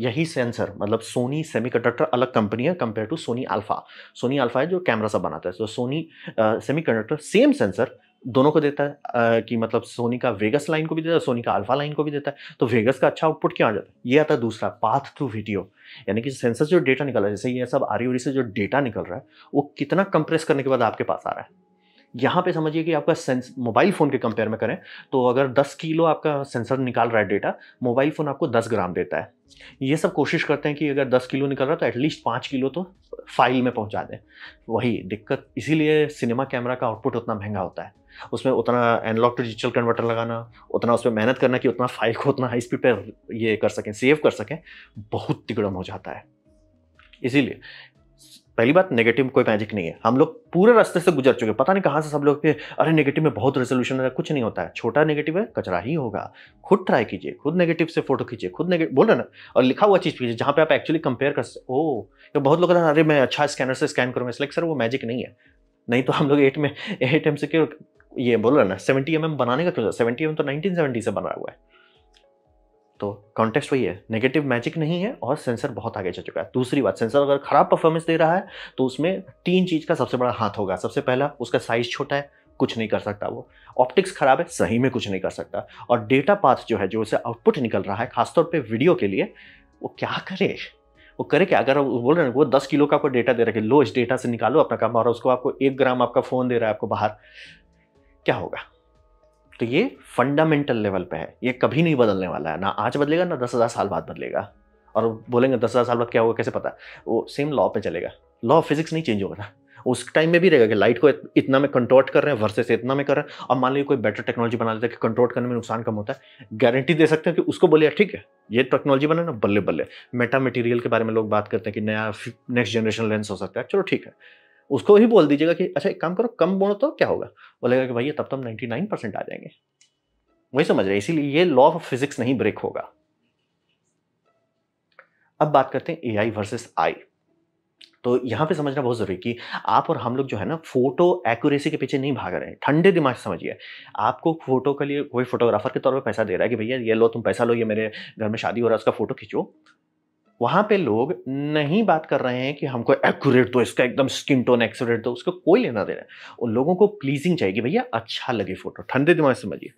यही सेंसर मतलब सोनी सेमीकंडक्टर अलग कंपनी है compare to Sony alpha Sony alpha है जो कैमरा सब बनाता है तो सोनी सेमीकंडक्टर सेम सेंसर दोनों को देता है कि मतलब सोनी का वेगस लाइन को भी देता है सोनी का अल्फा लाइन को भी देता है तो वेगस का अच्छा आउटपुट क्यों आ जाता है ये आता है दूसरा पाथ थ्रू वीडियो यानी कि सेंसर जो डेटा निकल रहा है जैसे ये सब आर से जो डेटा निकल रहा है वो कितना कंप्रेस करने के बाद आपके पास आ रहा है यहाँ पे समझिए कि आपका सेंस मोबाइल फ़ोन के कंपेयर में करें तो अगर 10 किलो आपका सेंसर निकाल रहा है डेटा मोबाइल फ़ोन आपको 10 ग्राम देता है ये सब कोशिश करते हैं कि अगर 10 किलो निकल रहा है तो एटलीस्ट पाँच किलो तो फाइल में पहुँचा दें वही दिक्कत इसीलिए सिनेमा कैमरा का आउटपुट उतना महंगा होता है उसमें उतना एनालॉग टू डिजिटल कन्वर्टर लगाना उतना उसमें मेहनत करना कि उतना फाइल को उतना हाई स्पीड पर ये कर सकें सेव कर सकें बहुत तिगड़म हो जाता है इसीलिए पहली बात नेगेटिव कोई मैजिक नहीं है हम लोग पूरे रास्ते से गुजर चुके पता नहीं कहाँ से सब लोग के अरे नेगेटिव में बहुत रेजोल्यूशन है कुछ नहीं होता है छोटा नेगेटिव है कचरा ही होगा खुद ट्राई कीजिए खुद नेगेटिव से फोटो खींचिए खुद नेगेटिव बोल रहे ना और लिखा हुआ चीज़ कीजिए जहाँ पे आप एक्चुअली कंपेयर कर सकते ओ तो बहुत लोग अरे मैं अच्छा स्कैनर से स्कैन करूँगा इसलिए सर वो मैजिक नहीं है नहीं तो हम लोग एट में एट एम से क्यों ये बोल रहे ना सेवेंटी एम बनाने का क्यों सेवेंटी एम तो नाइनटीन से बना हुआ है तो कॉन्टेक्स्ट वही है नेगेटिव मैजिक नहीं है और सेंसर बहुत आगे चल चुका है दूसरी बात सेंसर अगर खराब परफॉर्मेंस दे रहा है तो उसमें तीन चीज़ का सबसे बड़ा हाथ होगा सबसे पहला उसका साइज छोटा है कुछ नहीं कर सकता वो ऑप्टिक्स खराब है सही में कुछ नहीं कर सकता और डेटा पाथ जो है जो उसे आउटपुट निकल रहा है खासतौर पर वीडियो के लिए वो क्या करे वो करे क्या अगर वो बोल रहे हैं वो दस किलो का आपको डेटा दे रहा है लो इस डेटा से निकालो अपना काम और उसको आपको एक ग्राम आपका फ़ोन दे रहा है आपको बाहर क्या होगा तो ये फंडामेंटल लेवल पे है ये कभी नहीं बदलने वाला है ना आज बदलेगा ना दस हज़ार साल बाद बदलेगा और बोलेंगे दस हज़ार साल बाद क्या होगा कैसे पता वो सेम लॉ पे चलेगा लॉ ऑफ फिजिक्स नहीं चेंज होगा ना उस टाइम में भी रहेगा कि लाइट को इतना में कंट्रोट कर रहे हैं वर्सेस इतना में कर रहे हैं और मान लीजिए कोई बेटर टेक्नोलॉजी बना लेता है कि कंट्रोल करने में नुकसान कम होता है गारंटी दे सकते हैं कि उसको बोलिए ठीक है ये टेक्नोलॉजी बना ना बल्ले बल्ले मेटा मटेरियल के बारे में लोग बात करते हैं कि नया नेक्स्ट जनरेशन लेंस हो सकता है चलो ठीक है उसको ही बोल दीजिएगा कि अच्छा एक काम करो कम बोलो तो क्या होगा बोलेगा कि भैया तब तो हम नाइन्टी नाइन परसेंट आ जाएंगे वही समझ रहे इसीलिए ये लॉ ऑफ फिजिक्स नहीं ब्रेक होगा अब बात करते हैं ए आई वर्सेस आई तो यहां पे समझना बहुत ज़रूरी कि आप और हम लोग जो है ना फोटो एक्यूरेसी के पीछे नहीं भाग रहे हैं ठंडे दिमाग समझिए आपको फोटो के लिए कोई फोटोग्राफर के तौर पे पैसा दे रहा है कि भैया ये लो तुम पैसा लो ये मेरे घर में शादी हो रहा है उसका फोटो खींचो वहां पे लोग नहीं बात कर रहे हैं कि हमको एक्यूरेट दो तो इसका एकदम स्किन टोन एक्यूरेट दो उसको कोई लेना देना उन लोगों को प्लीजिंग चाहिए भैया अच्छा लगे फोटो ठंडे दिमाग समझिए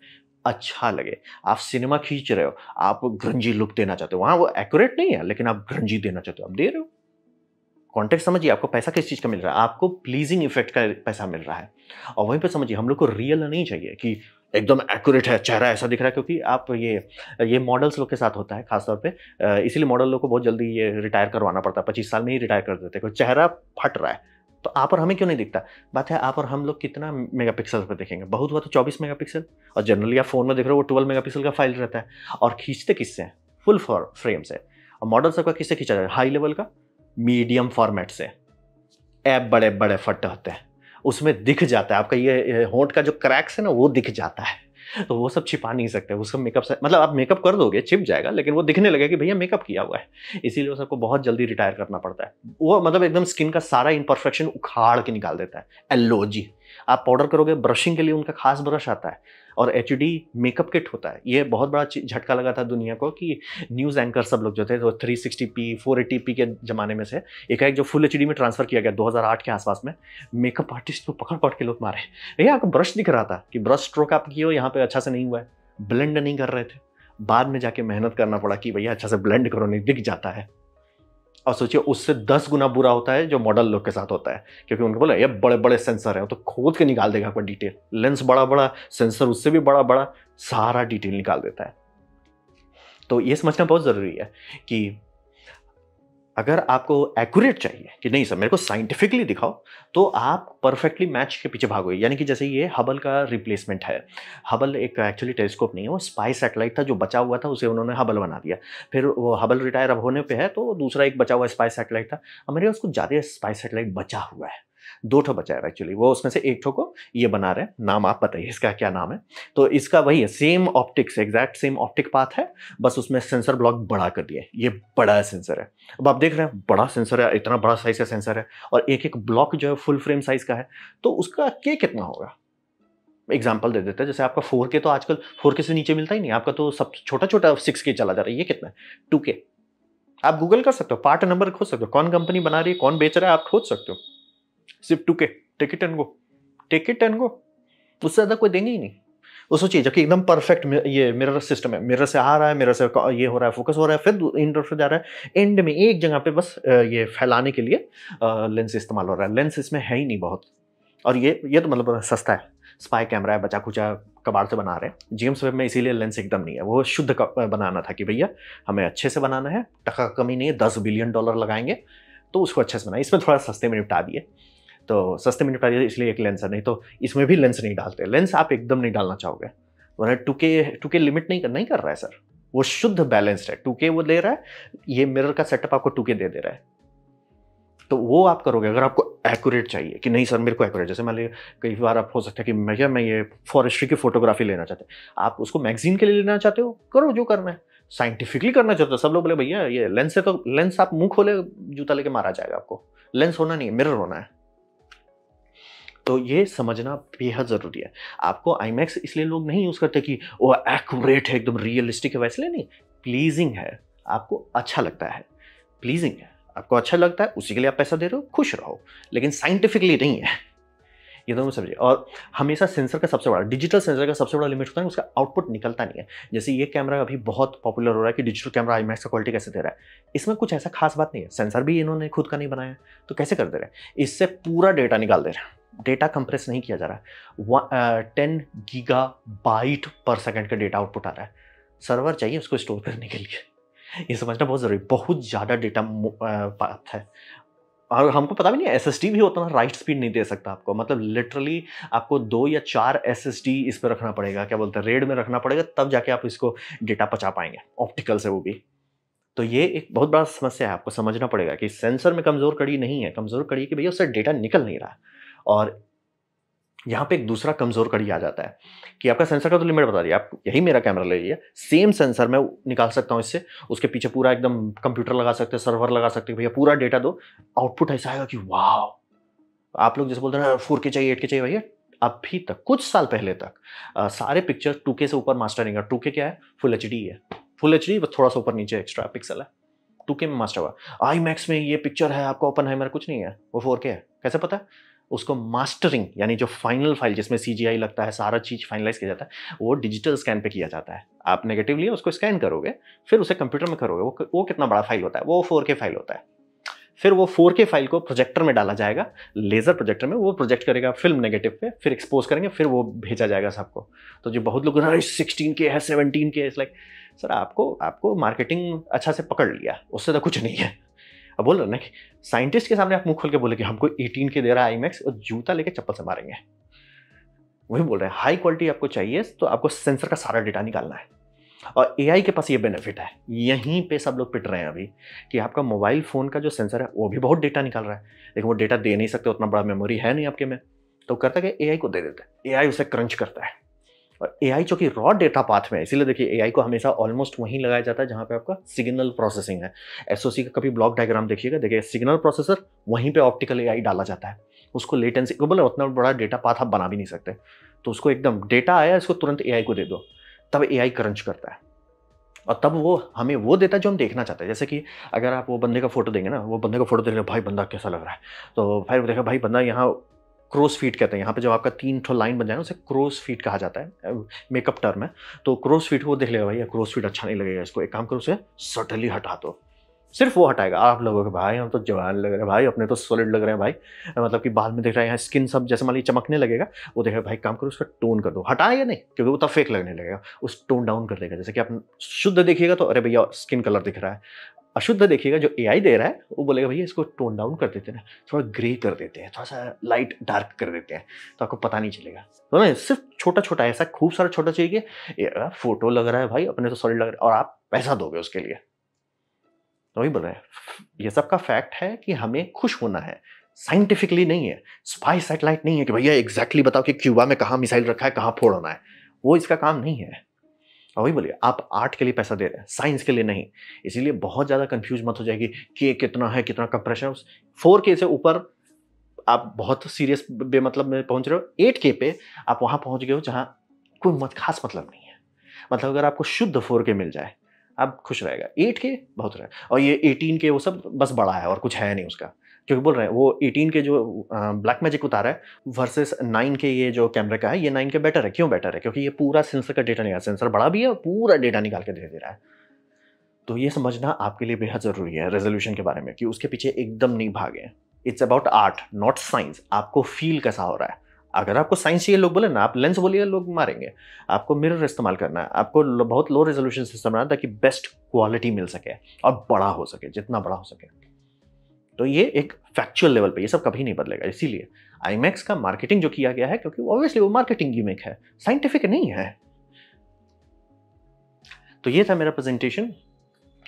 अच्छा लगे आप सिनेमा खींच रहे हो आप ग्रंजी लुक देना चाहते हो वहां वो एक्यूरेट नहीं है लेकिन आप ग्रंजी देना चाहते हो आप दे रहे हो कॉन्टेक्ट समझिए आपको पैसा किस चीज़ का मिल रहा है आपको प्लीजिंग इफेक्ट का पैसा मिल रहा है और वहीं पर समझिए हम लोग को रियल नहीं चाहिए कि एकदम एक्यूरेट है चेहरा ऐसा दिख रहा है क्योंकि आप ये ये मॉडल्स लोग के साथ होता है खासतौर पर इसीलिए मॉडल लोग को बहुत जल्दी ये रिटायर करवाना पड़ता है पच्चीस साल में ही रिटायर कर देते हैं क्योंकि चेहरा फट रहा है तो आप और हमें क्यों नहीं दिखता बात है आप और हम लोग कितना मेगापिक्सल पर देखेंगे बहुत हुआ तो 24 मेगापिक्सल और जनरली आप फ़ोन में देख रहे हो वो 12 मेगापिक्सल का फाइल रहता है और खींचते किससे हैं फुल फ्रेम से और मॉडल का किससे खींचा जाए हाई लेवल का मीडियम फॉर्मेट से ऐप बड़े बड़े फट होते हैं उसमें दिख जाता है आपका ये होंठ का जो क्रैक्स है ना वो दिख जाता है तो वो सब छिपा नहीं सकते वो सब मेकअप से मतलब आप मेकअप कर दोगे छिप जाएगा लेकिन वो दिखने लगेगा कि भैया मेकअप किया हुआ है इसीलिए वो सबको बहुत जल्दी रिटायर करना पड़ता है वो मतलब एकदम स्किन का सारा इनपरफेक्शन उखाड़ के निकाल देता है एलोजी आप पाउडर करोगे ब्रशिंग के लिए उनका खास ब्रश आता है और एच मेकअप किट होता है ये बहुत बड़ा झटका लगा था दुनिया को कि न्यूज़ एंकर सब लोग जो थे तो three sixty P four eighty P के ज़माने में से एक एक जो फुल एच में ट्रांसफ़र किया गया 2008 के आसपास में मेकअप आर्टिस्ट को पकड़ पकड़ के लोग मारे भैया आपको ब्रश दिख रहा था कि ब्रश स्ट्रोक आप किए यहाँ पर अच्छा से नहीं हुआ है ब्लेंड नहीं कर रहे थे बाद में जाके मेहनत करना पड़ा कि भैया अच्छा से ब्लेंड करो नहीं दिख जाता है और सोचिए उससे दस गुना बुरा होता है जो मॉडल लोग के साथ होता है क्योंकि उनको बोला ये बड़े बड़े सेंसर हैं तो खोद के निकाल देगा कोई डिटेल लेंस बड़ा बड़ा सेंसर उससे भी बड़ा बड़ा सारा डिटेल निकाल देता है तो ये समझना बहुत ज़रूरी है कि अगर आपको एक्यूरेट चाहिए कि नहीं सर मेरे को साइंटिफिकली दिखाओ तो आप परफेक्टली मैच के पीछे भागोगे यानी कि जैसे ये हबल का रिप्लेसमेंट है हबल एक एक्चुअली टेलीस्कोप नहीं है वो स्पाई सैटेलाइट था जो बचा हुआ था उसे उन्होंने हबल बना दिया फिर वो हबल रिटायर अब होने पर है तो दूसरा एक बचा हुआ स्पाई सैटेलाइट था अमेरिका उसको ज़्यादा स्पाई सैटेलाइट बचा हुआ है दो ठो बचा है एक्चुअली वो उसमें से एक ठो को ये बना रहे हैं नाम आप बताइए इसका क्या नाम है तो इसका वही है same optics exact same optic path है बस उसमें सेंसर ब्लॉक बड़ा कर दिया ये बड़ा सेंसर है अब आप देख रहे हैं बड़ा सेंसर है इतना बड़ा साइज का सेंसर है और एक एक ब्लॉक जो है फुल फ्रेम साइज का है तो उसका के कितना होगा एग्जाम्पल दे देते हैं जैसे आपका फोर के तो आजकल फोर के से नीचे मिलता ही नहीं आपका तो सब छोटा छोटा सिक्स के चला जा रहा है ये कितना है टू के आप गूगल कर सकते हो पार्ट नंबर खोज सकते हो कौन कंपनी बना रही है कौन बेच रहा है आप खोज सकते हो सिर्फ टू के take it and go take it and go उससे ज़्यादा कोई देंगे ही नहीं वो सोचिए जबकि एकदम परफेक्ट ये मिरर सिस्टम है मिरर से आ रहा है मिरर से ये हो रहा है फोकस हो रहा है फिर इंटर से जा रहा है एंड में एक जगह पे बस ये फैलाने के लिए लेंस इस्तेमाल हो रहा है लेंस इसमें है ही नहीं बहुत और ये ये तो मतलब सस्ता है स्पाई कैमरा है बचा खुचा कबाड़ से बना रहे हैं जेम्स वेब में इसीलिए लेंस एकदम नहीं है वो शुद्ध बनाना था कि भैया हमें अच्छे से बनाना है टका कमी नहीं है दस बिलियन डॉलर लगाएंगे तो उसको अच्छे से बनाए इसमें थोड़ा सस्ते में निपटा दिए तो सस्ते में निपटा दिया इसलिए एक लेंस है नहीं तो इसमें भी लेंस नहीं डालते लेंस आप एकदम नहीं डालना चाहोगे वरना टू के टू के लिमिट नहीं कर नहीं कर रहा है सर वो शुद्ध बैलेंस्ड है टू के वो ले रहा है ये मिरर का सेटअप आपको टू के दे दे रहा है तो वो आप करोगे अगर आपको एक्यूरेट चाहिए कि नहीं सर मेरे को एक्यूरेट जैसे मान लीजिए कई बार आप हो सकता है कि मैं क्या मैं ये फॉरेस्ट्री की फोटोग्राफी लेना चाहते हैं आप उसको मैगजीन के लिए लेना चाहते हो करो जो करना है साइंटिफिकली करना चाहते हो सब लोग बोले भैया ये लेंस है तो लेंस आप मुंह खोले जूता लेके मारा जाएगा आपको लेंस होना नहीं है मिरर होना है तो ये समझना बेहद ज़रूरी है आपको आई इसलिए लोग नहीं यूज़ करते कि वो एक्यूरेट है एकदम रियलिस्टिक है वैसे नहीं प्लीजिंग है आपको अच्छा लगता है प्लीजिंग है आपको अच्छा लगता है उसी के लिए आप पैसा दे रहे हो खुश रहो लेकिन साइंटिफिकली नहीं है ये दोनों समझिए और हमेशा सेंसर का सबसे बड़ा डिजिटल सेंसर का सबसे बड़ा लिमिट होता है उसका आउटपुट निकलता नहीं है जैसे ये कैमरा अभी बहुत पॉपुलर हो रहा है कि डिजिटल कैमरा आई का क्वालिटी कैसे दे रहा है इसमें कुछ ऐसा खास बात नहीं है सेंसर भी इन्होंने खुद का नहीं बनाया तो कैसे कर दे रहे हैं इससे पूरा डेटा निकाल दे रहे हैं डेटा कंप्रेस नहीं किया जा रहा है ten gigabyte per second का डेटा आउटपुट आ रहा है सर्वर चाहिए उसको स्टोर करने के लिए ये समझना बहुत ज़रूरी बहुत ज़्यादा डेटा बात है और हमको पता भी नहीं एस भी होता ना राइट स्पीड नहीं दे सकता आपको मतलब लिटरली आपको दो या चार एस इस पर रखना पड़ेगा क्या बोलते हैं रेड में रखना पड़ेगा तब जाके आप इसको डेटा पचा पाएंगे ऑप्टिकल से वो भी तो ये एक बहुत बड़ा समस्या है आपको समझना पड़ेगा कि सेंसर में कमज़ोर कड़ी नहीं है कमज़ोर कड़ी कि भैया उससे डेटा निकल नहीं रहा है और यहाँ पे एक दूसरा कमज़ोर कड़ी आ जाता है कि आपका सेंसर का तो लिमिट बता दिया आप यही मेरा कैमरा ले लीजिए सेम सेंसर मैं निकाल सकता हूँ इससे उसके पीछे पूरा एकदम कंप्यूटर लगा सकते हैं सर्वर लगा सकते हैं भैया पूरा डेटा दो आउटपुट ऐसा आएगा कि वाह आप लोग जैसे बोलते हैं फोर के चाहिए एट के चाहिए भैया अभी तक कुछ साल पहले तक आ, सारे पिक्चर टू से ऊपर मास्टरिंग है टू क्या है फुल एच है फुल एच डी थोड़ा सा ऊपर नीचे एक्स्ट्रा पिक्सल है टू के में मास्टर हुआ आई मैक्स में ये पिक्चर है आपका ओपन है मेरा कुछ नहीं है वो फोर के है कैसे पता है उसको मास्टरिंग यानी जो फाइनल फाइल जिसमें सी लगता है सारा चीज़ फाइनलाइज किया जाता है वो डिजिटल स्कैन पे किया जाता है आप नेगेटिव लिए उसको स्कैन करोगे फिर उसे कंप्यूटर में करोगे वो वो कितना बड़ा फाइल होता है वो फोर फाइल होता है फिर वो फोर फाइल को प्रोजेक्टर में डाला जाएगा लेज़र प्रोजेक्टर में वो प्रोजेक्ट करेगा फिल्म नेगेटिव पे फिर एक्सपोज करेंगे फिर वो भेजा जाएगा सबको तो जो बहुत लोग सिक्सटीन के है सेवनटीन के इस लाइक सर आपको आपको मार्केटिंग अच्छा से पकड़ लिया उससे तो कुछ नहीं है अब बोल रहे ना कि साइंटिस्ट के सामने आप मुंह खोल के बोले कि हमको 18 के दे रहा है आई मैक्स और जूता लेके चप्पल से मारेंगे वही बोल रहे हैं हाई क्वालिटी आपको चाहिए तो आपको सेंसर का सारा डेटा निकालना है और ए के पास ये बेनिफिट है यहीं पे सब लोग पिट रहे हैं अभी कि आपका मोबाइल फ़ोन का जो सेंसर है वो भी बहुत डेटा निकाल रहा है लेकिन वो डेटा दे नहीं सकते उतना बड़ा मेमोरी है नहीं आपके में तो करता है कि ए को दे देता है ए उसे क्रंच करता है और ए आई कि रॉ डेटा पाथ में है इसीलिए देखिए ए आई को हमेशा ऑलमोस्ट वहीं लगाया जाता है जहाँ पे आपका सिग्नल प्रोसेसिंग है एस ओ सी का कभी ब्लॉक डायग्राम देखिएगा देखिए सिग्नल प्रोसेसर वहीं पे ऑप्टिकल ए आई डाला जाता है उसको लेटेंसी को बोले उतना बड़ा डेटा पाथ आप बना भी नहीं सकते तो उसको एकदम डेटा आया इसको तुरंत ए आई को दे दो तब ए आई क्रंच करता है और तब वो हमें वो देता है जो हम देखना चाहते हैं जैसे कि अगर आप वो बंदे का फोटो देंगे ना वो बंदे का फोटो देंगे भाई बंदा कैसा लग रहा है तो फिर देखा भाई बंदा यहाँ क्रोस फीट कहते हैं यहाँ पे जब आपका तीन ठो लाइन बन जाए उसे क्रोस फीट कहा जाता है मेकअप टर्म है तो क्रोस फीट वो देख लेगा भाई क्रोस फीट अच्छा नहीं लगेगा इसको एक काम करो उसे सटली हटा दो सिर्फ वो हटाएगा आप लोगों के भाई हम तो जवान लग रहे हैं भाई अपने तो सॉलिड लग रहे हैं भाई मतलब कि बाल में देख रहे हैं यहाँ स्किन सब जैसे मान लीजिए चमकने लगेगा वो देखेगा भाई काम करो उसका टोन कर दो हटाएगा नहीं क्योंकि वो तब फेक लगने लगेगा उस टोन डाउन कर देगा जैसे कि आप शुद्ध देखिएगा तो अरे भैया स्किन कलर दिख रहा है अशुद्ध देखिएगा जो ए दे रहा है वो बोलेगा भैया इसको टोन डाउन कर देते हैं ना थोड़ा ग्रे कर देते हैं थोड़ा सा लाइट डार्क कर देते हैं तो आपको पता नहीं चलेगा तो ना सिर्फ छोटा छोटा ऐसा खूब सारा छोटा चाहिए फोटो लग रहा है भाई अपने तो सॉलिड लग रहा है और आप पैसा दोगे उसके लिए तो वही बोल रहे हैं ये सब का फैक्ट है कि हमें खुश होना है साइंटिफिकली नहीं है स्पाई सैटेलाइट नहीं है कि भैया एग्जैक्टली exactly बताओ कि क्यूबा में कहाँ मिसाइल रखा है कहाँ फोड़ होना है वो इसका काम नहीं है और वही बोलिए आप आर्ट के लिए पैसा दे रहे हैं साइंस के लिए नहीं इसीलिए बहुत ज़्यादा कंफ्यूज मत हो जाएगी के कितना है कितना कंप्रेशन फोर के से ऊपर आप बहुत सीरियस बेमतलब में पहुंच रहे हो एट के पे आप वहाँ पहुँच गए हो जहाँ कोई मत खास मतलब नहीं है मतलब अगर आपको शुद्ध फोर के मिल जाए आप खुश रहेगा एट के बहुत रहेगा और ये एटीन के वो सब बस बड़ा है और कुछ है नहीं उसका क्योंकि बोल रहे हैं वो 18 के जो ब्लैक मैजिक उतारा है वर्सेस 9 के ये जो कैमरे का है ये 9 के बेटर है क्यों बेटर है क्योंकि ये पूरा सेंसर का डेटा निकाल सेंसर बड़ा भी है पूरा डेटा निकाल के दे दे रहा है तो ये समझना आपके लिए बेहद ज़रूरी है रेजोल्यूशन के बारे में कि उसके पीछे एकदम नहीं भागे it's about art not science आपको फील कैसा हो रहा है अगर आपको साइंस चाहिए लोग बोले ना आप लेंस बोलिए लोग मारेंगे आपको मिरर इस्तेमाल करना है आपको बहुत लो रेजोल्यूशन सिस्टम बनाना ताकि बेस्ट क्वालिटी मिल सके और बड़ा हो सके जितना बड़ा हो सके तो ये एक फैक्चुअल लेवल पे ये सब कभी नहीं बदलेगा इसीलिए आई का मार्केटिंग जो किया गया है क्योंकि ऑब्वियसली वो मार्केटिंग यूमेक है साइंटिफिक नहीं है तो ये था मेरा प्रेजेंटेशन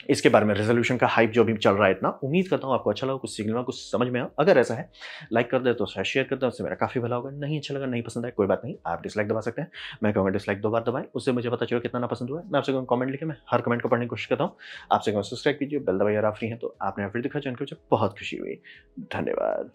इसके बारे में रेजोल्यूशन का हाइप जो भी चल रहा है इतना उम्मीद करता हूँ आपको अच्छा लगा कुछ सिग्नल में कुछ समझ में आया अगर ऐसा है लाइक कर दे तो शेयर कर दें उससे मेरा काफ़ी भला होगा नहीं अच्छा लगा नहीं पसंद है कोई बात नहीं आप डिसलाइक दबा सकते हैं मैं कहूँगा डिसलाइक दो बार दबाएं उससे मुझे पता चलो कितना पसंद हुआ मैं आपसे कहूँ कमेंट लिखे मैं हर कमेंट को पढ़ने की कोशिश करता हूँ आपसे कहूँ सब्सक्राइब कीजिए बेल दबाई और आप फ्री हैं तो आपने फिर दिखा जानकर मुझे बहुत खुशी हुई धन्यवाद